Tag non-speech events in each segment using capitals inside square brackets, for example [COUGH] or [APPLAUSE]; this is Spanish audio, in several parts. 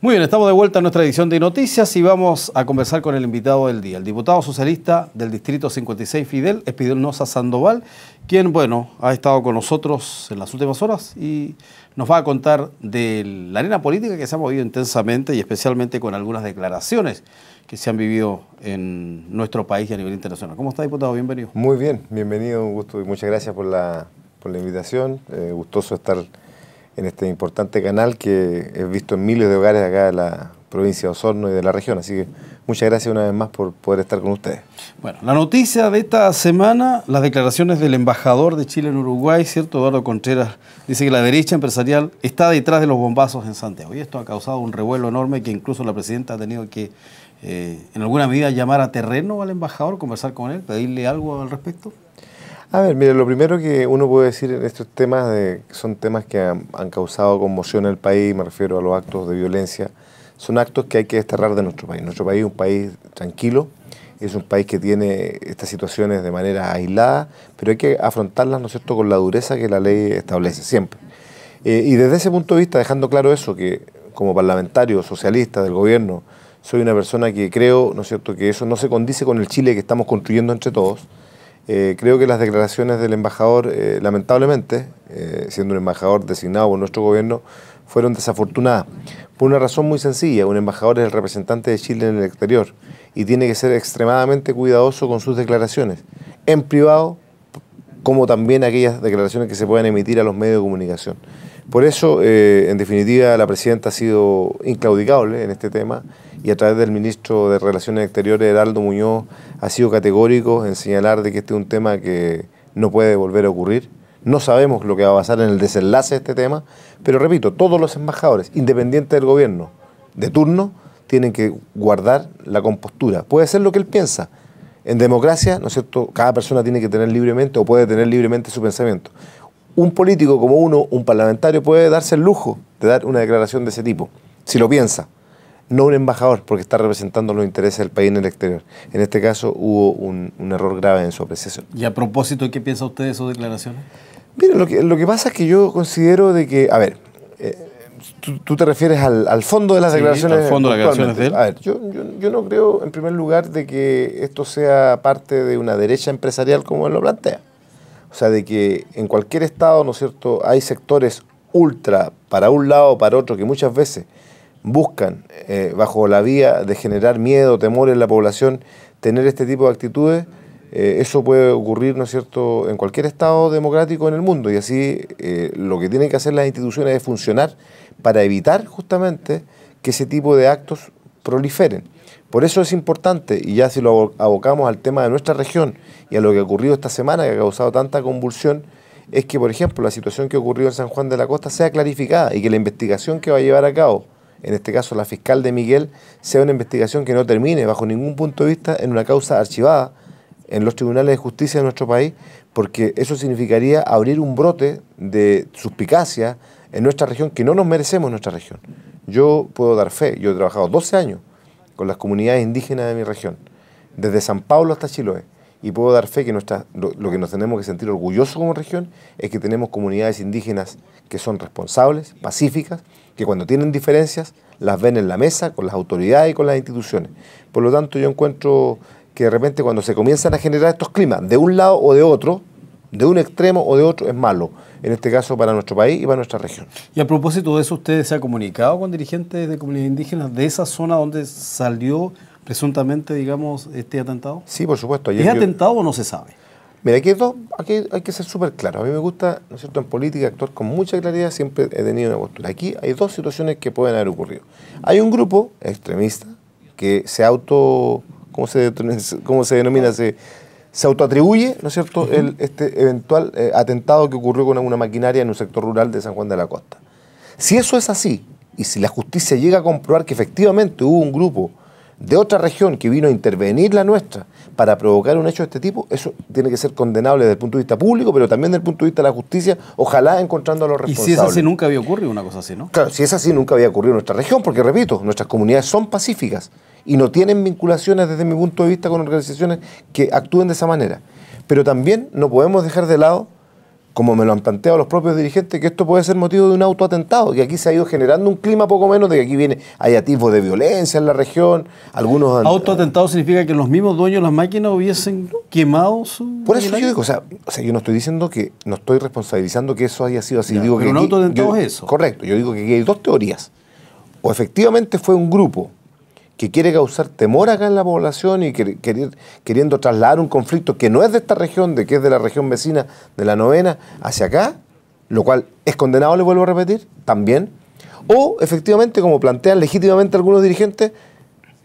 Muy bien, estamos de vuelta en nuestra edición de noticias y vamos a conversar con el invitado del día, el diputado socialista del Distrito 56 Fidel, Espinosa Sandoval, quien, bueno, ha estado con nosotros en las últimas horas y nos va a contar de la arena política que se ha movido intensamente y especialmente con algunas declaraciones que se han vivido en nuestro país y a nivel internacional. ¿Cómo está, diputado? Bienvenido. Muy bien, bienvenido, un gusto y muchas gracias por la, por la invitación. Eh, gustoso estar en este importante canal que he visto en miles de hogares acá de la provincia de Osorno y de la región. Así que muchas gracias una vez más por poder estar con ustedes. Bueno, la noticia de esta semana, las declaraciones del embajador de Chile en Uruguay, ¿cierto? Eduardo Contreras, dice que la derecha empresarial está detrás de los bombazos en Santiago. Y esto ha causado un revuelo enorme que incluso la presidenta ha tenido que, eh, en alguna medida, llamar a terreno al embajador, conversar con él, pedirle algo al respecto. A ver, mire, lo primero que uno puede decir en estos temas de, son temas que han, causado conmoción en el país, me refiero a los actos de violencia, son actos que hay que desterrar de nuestro país. Nuestro país es un país tranquilo, es un país que tiene estas situaciones de manera aislada, pero hay que afrontarlas, ¿no es cierto?, con la dureza que la ley establece siempre. Eh, y desde ese punto de vista, dejando claro eso, que como parlamentario socialista del gobierno, soy una persona que creo, ¿no es cierto?, que eso no se condice con el Chile que estamos construyendo entre todos, eh, creo que las declaraciones del embajador, eh, lamentablemente, eh, siendo un embajador designado por nuestro gobierno, fueron desafortunadas. Por una razón muy sencilla, un embajador es el representante de Chile en el exterior y tiene que ser extremadamente cuidadoso con sus declaraciones, en privado, como también aquellas declaraciones que se puedan emitir a los medios de comunicación. Por eso, en definitiva, la presidenta ha sido inclaudicable en este tema y a través del ministro de Relaciones Exteriores, Heraldo Muñoz, ha sido categórico en señalar de que este es un tema que no puede volver a ocurrir. No sabemos lo que va a pasar en el desenlace de este tema, pero repito, todos los embajadores, independientes del gobierno de turno, tienen que guardar la compostura. Puede ser lo que él piensa. En democracia, ¿no es cierto?, cada persona tiene que tener libremente o puede tener libremente su pensamiento. Un político como uno, un parlamentario, puede darse el lujo de dar una declaración de ese tipo, si lo piensa no un embajador, porque está representando los intereses del país en el exterior. En este caso hubo un, error grave en su apreciación. Y a propósito, ¿qué piensa usted de sus declaraciones? Mire, lo que, pasa es que yo considero de que, a ver, eh, tú, te refieres al, fondo de las declaraciones. Al fondo de las declaraciones A ver, yo, yo, no creo, en primer lugar, de que esto sea parte de una derecha empresarial como él lo plantea. O sea, de que en cualquier estado, ¿no es cierto?, hay sectores ultra para un lado o para otro que muchas veces buscan, eh, bajo la vía de generar miedo, temor en la población, tener este tipo de actitudes, eh, eso puede ocurrir, ¿no es cierto?, en cualquier Estado democrático en el mundo. Y así eh, lo que tienen que hacer las instituciones es funcionar para evitar justamente que ese tipo de actos proliferen. Por eso es importante, y ya si lo abocamos al tema de nuestra región y a lo que ha ocurrido esta semana, que ha causado tanta convulsión, es que, por ejemplo, la situación que ocurrió en San Juan de la Costa sea clarificada y que la investigación que va a llevar a cabo en este caso la fiscal de Miguel, sea una investigación que no termine bajo ningún punto de vista en una causa archivada en los tribunales de justicia de nuestro país, porque eso significaría abrir un brote de suspicacia en nuestra región que no nos merecemos en nuestra región. Yo puedo dar fe, yo he trabajado 12 años con las comunidades indígenas de mi región, desde San Pablo hasta Chiloé, y puedo dar fe que nuestra, lo, lo que nos tenemos que sentir orgullosos como región es que tenemos comunidades indígenas que son responsables, pacíficas, que cuando tienen diferencias las ven en la mesa con las autoridades y con las instituciones. Por lo tanto, yo encuentro que de repente cuando se comienzan a generar estos climas, de un lado o de otro, de un extremo o de otro, es malo, en este caso para nuestro país y para nuestra región. Y a propósito de eso, ¿usted se ha comunicado con dirigentes de comunidades indígenas de esa zona donde salió presuntamente, digamos, este atentado? Sí, por supuesto. ¿Es atentado o no se sabe? Mira, aquí, dos, aquí hay que ser súper claro. A mí me gusta, ¿no es cierto?, en política actuar con mucha claridad, siempre he tenido una postura. Aquí hay dos situaciones que pueden haber ocurrido. Hay un grupo extremista que se auto, ¿cómo se, [LAUGHS] cómo se denomina? Se, se autoatribuye, ¿no es cierto?, el, este eventual eh, atentado que ocurrió con alguna maquinaria en un sector rural de San Juan de la Costa. Si eso es así, y si la justicia llega a comprobar que efectivamente hubo un grupo de otra región que vino a intervenir la nuestra para provocar un hecho de este tipo, eso tiene que ser condenable desde el punto de vista público, pero también desde el punto de vista de la justicia, ojalá encontrando a los responsables. Y si es así, nunca había ocurrido una cosa así, ¿no? Claro, si es así, nunca había ocurrido en nuestra región, porque repito, nuestras comunidades son pacíficas y no tienen vinculaciones desde mi punto de vista con organizaciones que actúen de esa manera. Pero también no podemos dejar de lado como me lo han planteado los propios dirigentes, que esto puede ser motivo de un autoatentado, que aquí se ha ido generando un clima poco menos de que aquí viene, hay atisbos de violencia en la región, algunos... Autoatentado significa que los mismos dueños de las máquinas hubiesen quemado su... Por eso yo digo, o sea, yo no estoy diciendo que, no estoy responsabilizando que eso haya sido así. digo que un autoatentado es eso. Correcto, yo digo que hay dos teorías. O efectivamente fue un grupo que quiere causar temor acá en la población y queriendo trasladar un conflicto que no es de esta región, de que es de la región vecina de la novena, hacia acá, lo cual es condenado, le vuelvo a repetir, también. O efectivamente, como plantean legítimamente algunos dirigentes,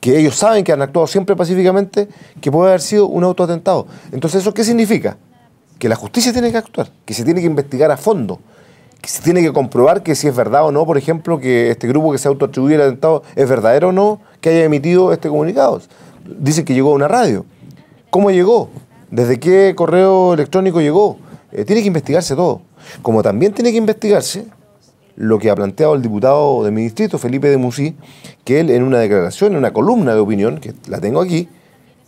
que ellos saben que han actuado siempre pacíficamente, que puede haber sido un autoatentado. Entonces, ¿eso qué significa? Que la justicia tiene que actuar, que se tiene que investigar a fondo, se tiene que comprobar que si es verdad o no, por ejemplo, que este grupo que se autoatribuye al atentado es verdadero o no que haya emitido este comunicado. Dice que llegó a una radio. ¿Cómo llegó? ¿Desde qué correo electrónico llegó? Eh, tiene que investigarse todo. Como también tiene que investigarse lo que ha planteado el diputado de mi distrito, Felipe de Musí, que él en una declaración, en una columna de opinión, que la tengo aquí,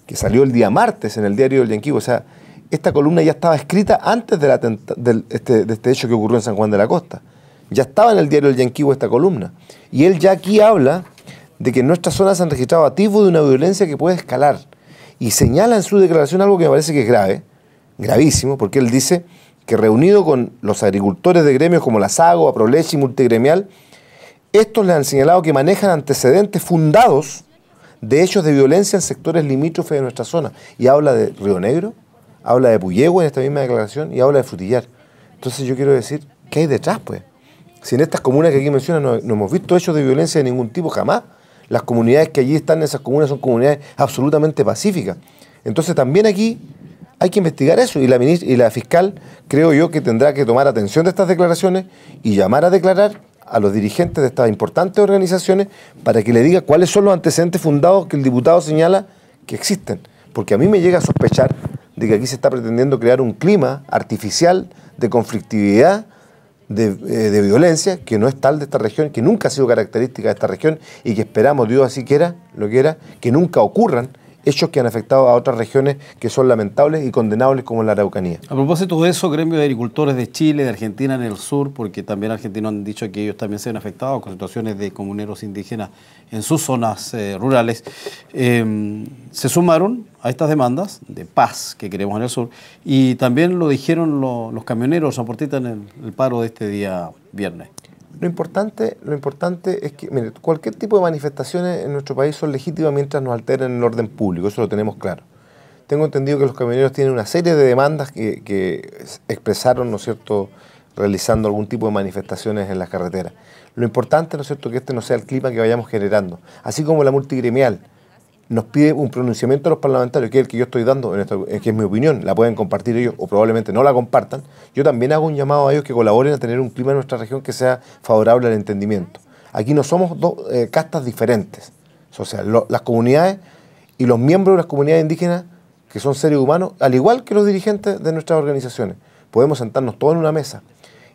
que salió el día martes en el diario del Yanquivo, o sea, esta columna ya estaba escrita antes este, de, este, de hecho que ocurrió en San Juan de la Costa. Ya estaba en el diario El Yanquivo esta columna. Y él ya aquí habla de que en nuestra zona se han registrado atisbos de una violencia que puede escalar. Y señala en su declaración algo que me parece que es grave, gravísimo, porque él dice que reunido con los agricultores de gremios como la SAGO, Aproleche y Multigremial, estos le han señalado que manejan antecedentes fundados de hechos de violencia en sectores limítrofes de nuestra zona. Y habla de Río Negro, habla de Puyehue en esta misma declaración y habla de Frutillar. Entonces yo quiero decir, ¿qué hay detrás, pues? Si en estas comunas que aquí menciona no, hemos visto hechos de violencia de ningún tipo jamás, las comunidades que allí están en esas comunas son comunidades absolutamente pacíficas. Entonces también aquí hay que investigar eso y la, y la fiscal creo yo que tendrá que tomar atención de estas declaraciones y llamar a declarar a los dirigentes de estas importantes organizaciones para que le diga cuáles son los antecedentes fundados que el diputado señala que existen. Porque a mí me llega a sospechar de que aquí se está pretendiendo crear un clima artificial de conflictividad, eh, de, violencia, que no es tal de esta región, que nunca ha sido característica de esta región y que esperamos, Dios así quiera, lo quiera, que nunca ocurran hechos que han afectado a otras regiones que son lamentables y condenables como la Araucanía. A propósito de eso, gremio de agricultores de Chile, de Argentina en el sur, porque también argentinos han dicho que ellos también se han afectado con situaciones de comuneros indígenas en sus zonas eh, rurales, eh, se sumaron a estas demandas de paz que queremos en el sur y también lo dijeron los camioneros, transportistas en el paro de este día viernes. Lo importante, lo importante es que, cualquier tipo de manifestaciones en nuestro país son legítimas mientras nos alteren el orden público, eso lo tenemos claro. Tengo entendido que los camioneros tienen una serie de demandas que, expresaron, ¿no es cierto?, realizando algún tipo de manifestaciones en las carreteras. Lo importante, ¿no es cierto?, que este no sea el clima que vayamos generando, así como la multigremial nos pide un pronunciamiento a los parlamentarios, que es el que yo estoy dando, que es mi opinión, la pueden compartir ellos o probablemente no la compartan, yo también hago un llamado a ellos que colaboren a tener un clima en nuestra región que sea favorable al entendimiento. Aquí no somos dos eh, castas diferentes, o sea, las comunidades y los miembros de las comunidades indígenas, que son seres humanos, al igual que los dirigentes de nuestras organizaciones, podemos sentarnos todos en una mesa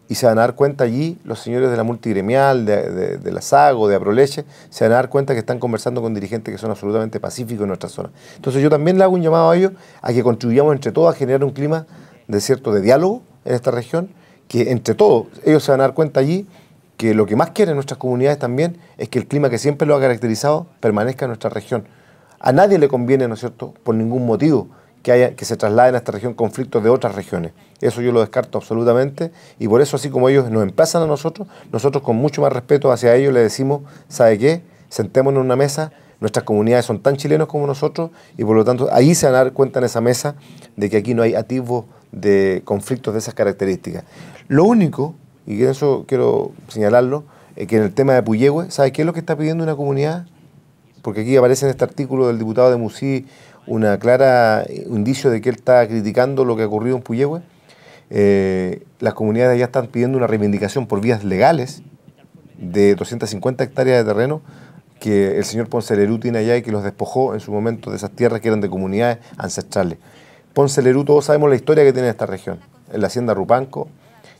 y se van a dar cuenta allí, los señores de la multigremial, de, de, la SAGO, de Aproleche, se van a dar cuenta que están conversando con dirigentes que son absolutamente pacíficos en nuestra zona. Entonces yo también le hago un llamado a ellos a que contribuyamos entre todos a generar un clima de cierto de diálogo en esta región, que entre todos ellos se van a dar cuenta allí que lo que más quieren nuestras comunidades también es que el clima que siempre lo ha caracterizado permanezca en nuestra región. A nadie le conviene, ¿no es cierto?, por ningún motivo que, haya, que se trasladen a esta región conflictos de otras regiones. Eso yo lo descarto absolutamente y por eso así como ellos nos emplazan a nosotros, nosotros con mucho más respeto hacia ellos le decimos, ¿sabe qué? Sentémonos en una mesa, nuestras comunidades son tan chilenos como nosotros y por lo tanto ahí se van a dar cuenta en esa mesa de que aquí no hay activos de conflictos de esas características. Lo único, y en eso quiero señalarlo, es que en el tema de Puyehue, ¿sabe qué es lo que está pidiendo una comunidad? Porque aquí aparece en este artículo del diputado de Musí una clara indicio de que él está criticando lo que ha ocurrido en Puyehue. Eh, las comunidades ya están pidiendo una reivindicación por vías legales de 250 hectáreas de terreno que el señor Ponce Lerú tiene allá y que los despojó en su momento de esas tierras que eran de comunidades ancestrales. Ponce Lerú, todos sabemos la historia que tiene esta región, en la hacienda Rupanco,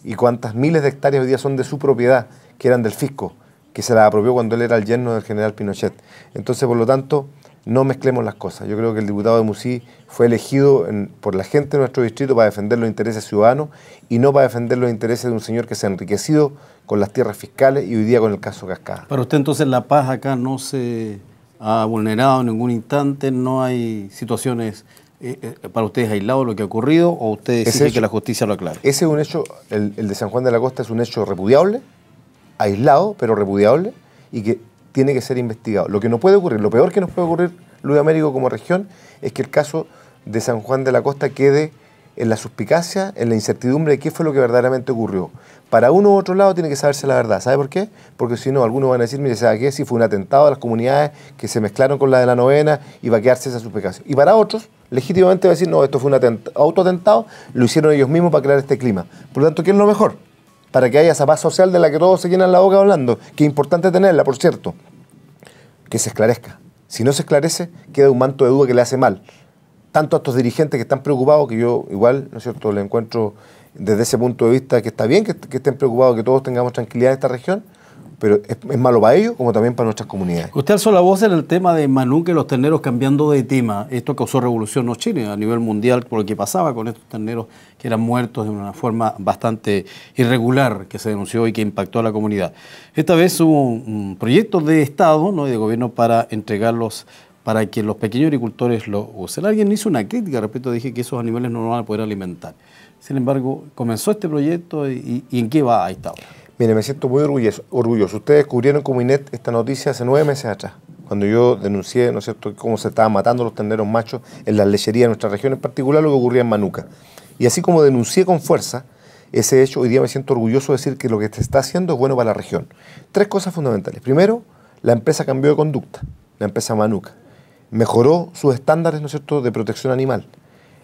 y cuántas miles de hectáreas hoy día son de su propiedad, que eran del fisco, que se la apropió cuando él era el yerno del general Pinochet. Entonces, por lo tanto, no mezclemos las cosas. Yo creo que el diputado de Musí fue elegido por la gente de nuestro distrito para defender los intereses ciudadanos y no para defender los intereses de un señor que se ha enriquecido con las tierras fiscales y hoy día con el caso Cascada. Para usted entonces la paz acá no se ha vulnerado en ningún instante, no hay situaciones eh, eh, para ustedes aislado lo que ha ocurrido o ustedes dice que la justicia lo aclare? Ese es un hecho, el, el de San Juan de la Costa es un hecho repudiable, aislado, pero repudiable, y que tiene que ser investigado. Lo que no puede ocurrir, lo peor que nos puede ocurrir, Luis Américo, como región, es que el caso de San Juan de la Costa quede en la suspicacia, en la incertidumbre de qué fue lo que verdaderamente ocurrió. Para uno u otro lado tiene que saberse la verdad. ¿Sabe por qué? Porque si no, algunos van a decir, mire, ¿sabe qué? Si fue un atentado a las comunidades que se mezclaron con la de la novena y va a quedarse esa suspicacia. Y para otros, legítimamente va a decir, no, esto fue un autoatentado, lo hicieron ellos mismos para crear este clima. Por lo tanto, ¿qué es lo mejor? para que haya esa paz social de la que todos se llenan la boca hablando, que es importante tenerla, por cierto, que se esclarezca. Si no se esclarece, queda un manto de duda que le hace mal. Tanto a estos dirigentes que están preocupados, que yo igual, ¿no es cierto?, le encuentro desde ese punto de vista que está bien que, que estén preocupados, que todos tengamos tranquilidad en esta región, pero es, malo para ellos como también para nuestras comunidades. Usted alzó la voz en el tema de Manuque y los terneros cambiando de tema. Esto causó revolución en Chile a nivel mundial por lo que pasaba con estos terneros que eran muertos de una forma bastante irregular que se denunció y que impactó a la comunidad. Esta vez hubo un, proyecto de Estado ¿no? y de gobierno para entregarlos para que los pequeños agricultores lo usen. Alguien hizo una crítica respecto, dije que esos animales no van a poder alimentar. Sin embargo, comenzó este proyecto y, y ¿en qué va a esta hora? Mire, me siento muy orgulloso, Ustedes cubrieron como INET esta noticia hace nueve meses atrás, cuando yo denuncié, ¿no es cierto?, cómo se estaban matando los terneros machos en la lechería de nuestra región, en particular lo que ocurría en Manuca. Y así como denuncié con fuerza ese hecho, hoy día me siento orgulloso de decir que lo que se está haciendo es bueno para la región. Tres cosas fundamentales. Primero, la empresa cambió de conducta, la empresa Manuca. Mejoró sus estándares, ¿no es cierto?, de protección animal.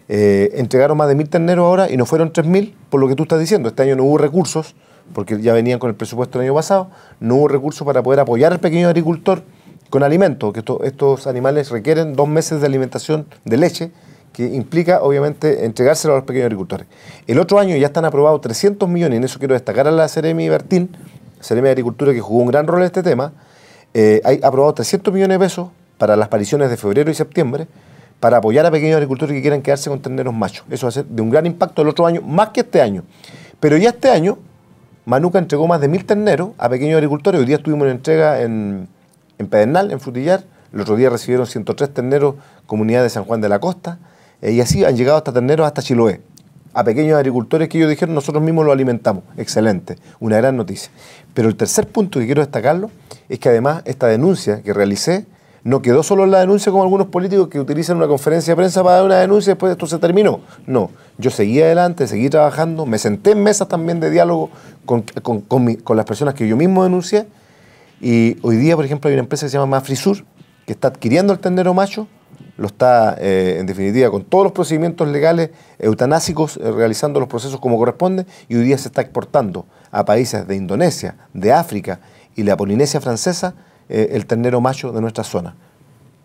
Eh, entregaron más de mil terneros ahora y no fueron tres mil, por lo que tú estás diciendo. Este año no hubo recursos porque ya venían con el presupuesto del año pasado, no hubo recursos para poder apoyar al pequeño agricultor con alimentos, que estos animales requieren dos meses de alimentación de leche, que implica obviamente entregárselo a los pequeños agricultores. El otro año ya están aprobados 300 millones, y en eso quiero destacar a la Seremi Bertín, ...Seremi de Agricultura, que jugó un gran rol en este tema, eh, hay aprobado 300 millones de pesos para las pariciones de febrero y septiembre, para apoyar a pequeños agricultores que quieran quedarse con terneros machos. Eso va a ser de un gran impacto el otro año, más que este año. Pero ya este año Manuca entregó más de mil terneros a pequeños agricultores. Hoy día tuvimos una entrega en, Pedernal, en Frutillar. El otro día recibieron 103 terneros, comunidad de San Juan de la Costa. Eh, y así han llegado hasta terneros hasta Chiloé, a pequeños agricultores que ellos dijeron nosotros mismos los alimentamos. Excelente, una gran noticia. Pero el tercer punto que quiero destacarlo es que además esta denuncia que realicé no quedó solo en la denuncia como algunos políticos que utilizan una conferencia de prensa para dar una denuncia y después esto se terminó. No, yo seguí adelante, seguí trabajando, me senté en mesas también de diálogo con, las personas que yo mismo denuncié. Y hoy día, por ejemplo, hay una empresa que se llama Mafrisur, que está adquiriendo el tendero macho, lo está, eh, en definitiva, con todos los procedimientos legales eutanásicos, eh, realizando los procesos como corresponde, y hoy día se está exportando a países de Indonesia, de África y la Polinesia francesa eh, el ternero macho de nuestra zona.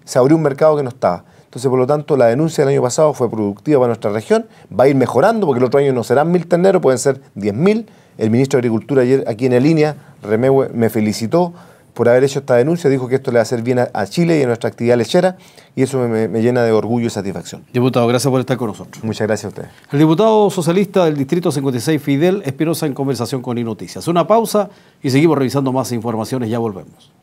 Se abrió un mercado que no estaba. Entonces, por lo tanto, la denuncia del año pasado fue productiva para nuestra región, va a ir mejorando porque el otro año no serán mil terneros, pueden ser diez mil. El ministro de Agricultura ayer aquí en la línea, Remewe, me felicitó por haber hecho esta denuncia, dijo que esto le va a hacer bien a, Chile y a nuestra actividad lechera, y eso me, me llena de orgullo y satisfacción. Diputado, gracias por estar con nosotros. Muchas gracias a ustedes. El diputado socialista del Distrito 56, Fidel Espinosa, en conversación con Inoticias. Una pausa y seguimos revisando más informaciones, ya volvemos.